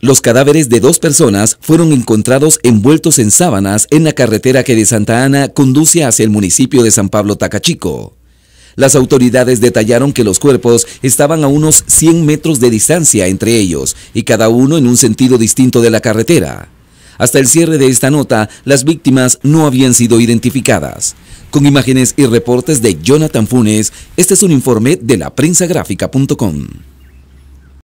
Los cadáveres de dos personas fueron encontrados envueltos en sábanas en la carretera que de Santa Ana conduce hacia el municipio de San Pablo Tacachico. Las autoridades detallaron que los cuerpos estaban a unos 100 metros de distancia entre ellos y cada uno en un sentido distinto de la carretera. Hasta el cierre de esta nota, las víctimas no habían sido identificadas. Con imágenes y reportes de Jonathan Funes, este es un informe de la